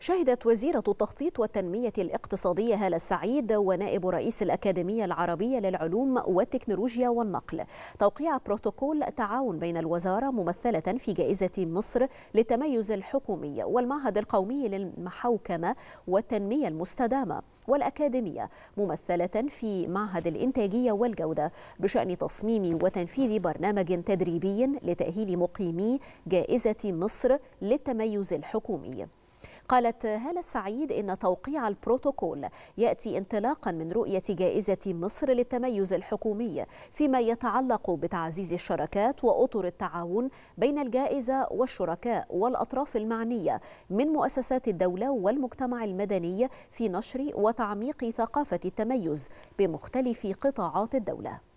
شهدت وزيرة التخطيط والتنمية الاقتصادية هالة السعيد ونائب رئيس الأكاديمية العربية للعلوم والتكنولوجيا والنقل توقيع بروتوكول تعاون بين الوزارة ممثلة في جائزة مصر للتميز الحكومي والمعهد القومي للمحوكمة والتنمية المستدامة والأكاديمية ممثلة في معهد الإنتاجية والجودة بشأن تصميم وتنفيذ برنامج تدريبي لتأهيل مقيمي جائزة مصر للتميز الحكومي قالت هالة سعيد إن توقيع البروتوكول يأتي انطلاقا من رؤية جائزة مصر للتميز الحكومي فيما يتعلق بتعزيز الشراكات وأطر التعاون بين الجائزة والشركاء والأطراف المعنية من مؤسسات الدولة والمجتمع المدني في نشر وتعميق ثقافة التميز بمختلف قطاعات الدولة